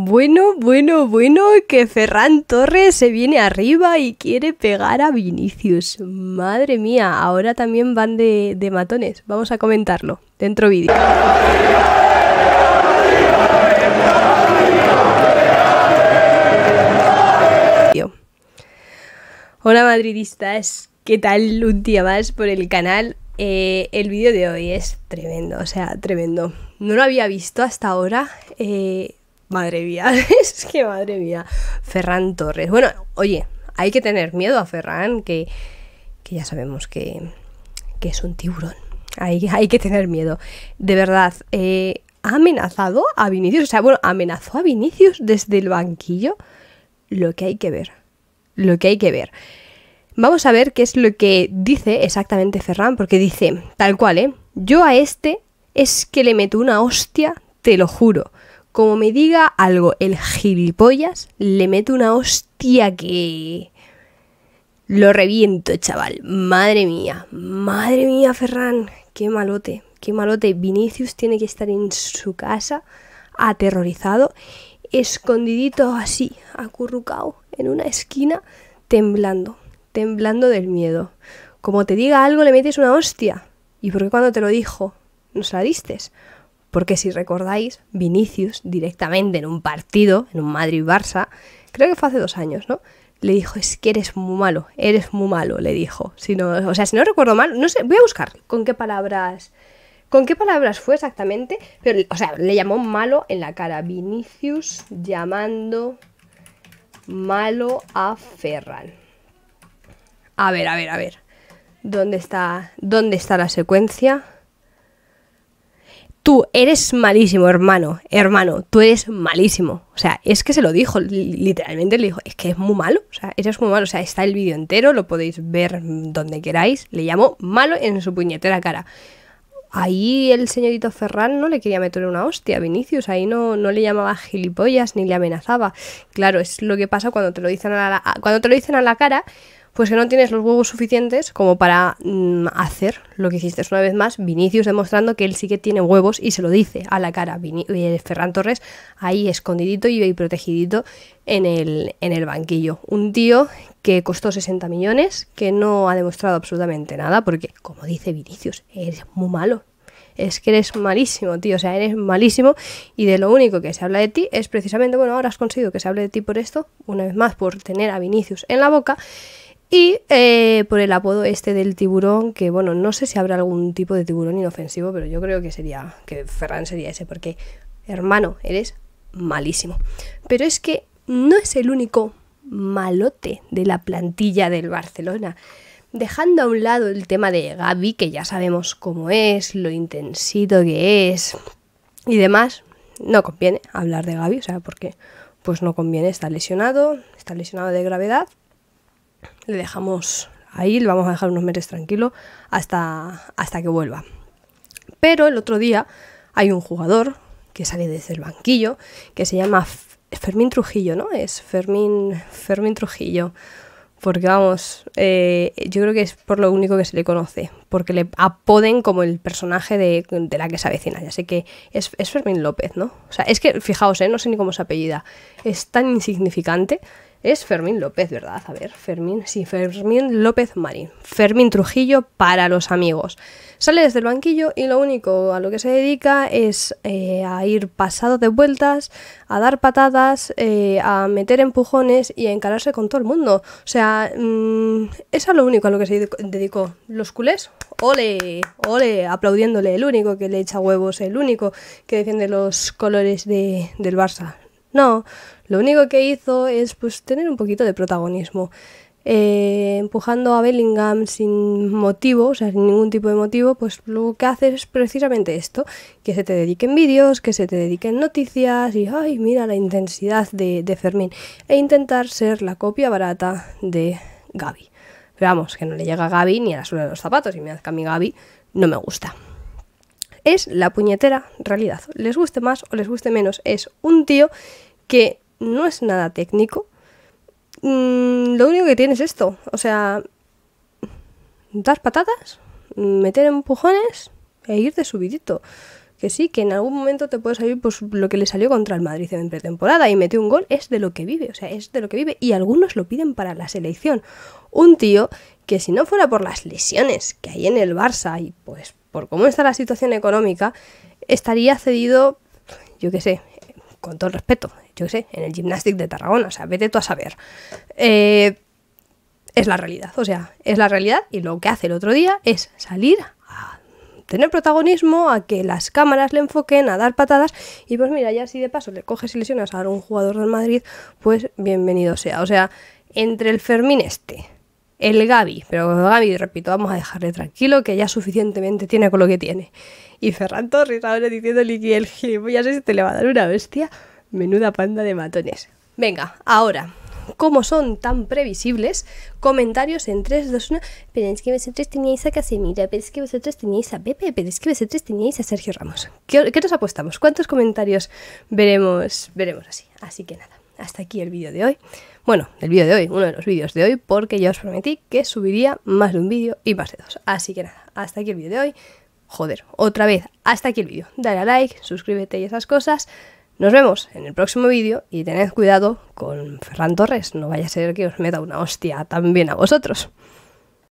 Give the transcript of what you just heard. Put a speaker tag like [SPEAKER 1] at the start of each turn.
[SPEAKER 1] Bueno, bueno, bueno, que Ferran Torres se viene arriba y quiere pegar a Vinicius. Madre mía, ahora también van de, matones. Vamos a comentarlo. Dentro vídeo. Hola madridistas, ¿qué tal? Un día más por el canal. Eh, el vídeo de hoy es tremendo, o sea, tremendo. No lo había visto hasta ahora. Eh, Madre mía, es que madre mía. Ferran Torres. Bueno, oye, hay que tener miedo a Ferran, que, ya sabemos que, es un tiburón. Hay, hay que tener miedo. De verdad, eh, ha amenazado a Vinicius. O sea, bueno, amenazó a Vinicius desde el banquillo. Lo que hay que ver. Lo que hay que ver. Vamos a ver qué es lo que dice exactamente Ferran, porque dice, tal cual, ¿eh? Yo a este es que le meto una hostia, te lo juro. Como me diga algo el gilipollas, le meto una hostia que... Lo reviento, chaval. Madre mía. Madre mía, Ferran. Qué malote. Qué malote. Vinicius tiene que estar en su casa, aterrorizado, escondidito así, acurrucado, en una esquina, temblando. Temblando del miedo. Como te diga algo, le metes una hostia. ¿Y por qué cuando te lo dijo? ¿Nos la diste? Porque si recordáis, Vinicius directamente en un partido, en un Madrid-Barça, creo que fue hace dos años, ¿no? Le dijo, es que eres muy malo, eres muy malo, le dijo. Si o sea, si no recuerdo mal, no sé, voy a buscar con qué palabras... ¿Con qué palabras fue exactamente? Pero, o sea, le llamó malo en la cara. Vinicius llamando malo a Ferran. A ver, a ver, a ver. ¿Dónde está, dónde está la secuencia? tú eres malísimo, hermano, hermano, tú eres malísimo. O sea, es que se lo dijo, literalmente le dijo, es que es muy malo, o sea, es muy malo, o sea, está el vídeo entero, lo podéis ver donde queráis, le llamó malo en su puñetera cara. Ahí el señorito Ferran no le quería meter una hostia a Vinicius, ahí no, no le llamaba gilipollas ni le amenazaba. Claro, es lo que pasa cuando te lo dicen cuando te lo dicen a la cara, pues que no tienes los huevos suficientes como para mm, hacer lo que hiciste una vez más. Vinicius demostrando que él sí que tiene huevos y se lo dice a la cara. Eh, Ferran Torres ahí escondidito y protegidito en el, en el banquillo. Un tío que costó 60 millones, que no ha demostrado absolutamente nada, porque como dice Vinicius, eres muy malo, es que eres malísimo, tío, o sea, eres malísimo y de lo único que se habla de ti es precisamente, bueno, ahora has conseguido que se hable de ti por esto, una vez más, por tener a Vinicius en la boca y eh, por el apodo este del tiburón, que bueno, no sé si habrá algún tipo de tiburón inofensivo, pero yo creo que sería, que Ferran sería ese, porque hermano, eres malísimo. Pero es que no es el único malote de la plantilla del Barcelona. Dejando a un lado el tema de Gaby, que ya sabemos cómo es, lo intensito que es y demás, no conviene hablar de Gaby, o sea, porque pues no conviene, está lesionado, está lesionado de gravedad le dejamos ahí, le vamos a dejar unos meses tranquilo hasta, hasta que vuelva. Pero el otro día hay un jugador que sale desde el banquillo, que se llama Fermín Trujillo, ¿no? Es Fermín, Fermín Trujillo. Porque vamos, eh, yo creo que es por lo único que se le conoce, porque le apoden como el personaje de, la que se avecina. Ya sé que es, Fermín López, ¿no? O sea, es que, fijaos, ¿eh? no sé ni cómo se apellida. Es tan insignificante es Fermín López, ¿verdad? A ver, Fermín, sí, Fermín López Marín. Fermín Trujillo para los amigos. Sale desde el banquillo y lo único a lo que se dedica es eh, a ir pasado de vueltas, a dar patadas, eh, a meter empujones y a encararse con todo el mundo. O sea, mm, eso es lo único a lo que se dedicó. Los culés, ole, ole, aplaudiéndole, el único que le echa huevos, el único que defiende los colores del Barça. No, lo único que hizo es pues, tener un poquito de protagonismo. Eh, empujando a Bellingham sin motivo, o sea, sin ningún tipo de motivo, pues lo que hace es precisamente esto, que se te dediquen vídeos, que se te dediquen noticias y, ay, mira la intensidad de, Fermín, e intentar ser la copia barata de Gaby. Pero vamos, que no le llega a Gaby ni a la suela de los zapatos y me que a mí Gaby no me gusta. Es la puñetera realidad. Les guste más o les guste menos, es un tío que no es nada técnico. Mm, lo único que tiene es esto. O sea, dar patatas, meter empujones e ir de subidito. Que sí, que en algún momento te puede salir pues, lo que le salió contra el Madrid en pretemporada y metió un gol, es de lo que vive, o sea, es de lo que vive. Y algunos lo piden para la selección. Un tío que si no fuera por las lesiones que hay en el Barça y pues por cómo está la situación económica, estaría cedido, yo qué sé, con todo respeto, yo sé, en el Gymnastic de Tarragona, o sea, vete tú a saber. Eh, es la realidad, o sea, es la realidad y lo que hace el otro día es salir a tener protagonismo, a que las cámaras le enfoquen, a dar patadas y pues mira, ya si de paso le coges y lesionas a un jugador del Madrid, pues bienvenido sea. O sea, entre el Fermín este, el Gaby, pero Gaby, repito, vamos a dejarle tranquilo que ya suficientemente tiene con lo que tiene. Y Ferran Torres ahora diciéndole que el gilipollas te este le va a dar una bestia. Menuda panda de matones. Venga, ahora, ¿Cómo son tan previsibles, comentarios en 3, 2, 1. Pero es que vosotros teníais a Casemira, pero es que vosotros teníais a Pepe, pero es que vosotros teníais a Sergio Ramos. ¿Qué, qué nos apostamos? ¿Cuántos comentarios veremos, veremos así? Así que nada, hasta aquí el vídeo de hoy. Bueno, el vídeo de hoy, uno de los vídeos de hoy, porque ya os prometí que subiría más de un vídeo y más de dos. Así que nada, hasta aquí el vídeo de hoy. Joder, otra vez, hasta aquí el vídeo. Dale a like, suscríbete y esas cosas. Nos vemos en el próximo vídeo y tened cuidado con Ferran Torres, no vaya a ser que os meta una hostia también a vosotros.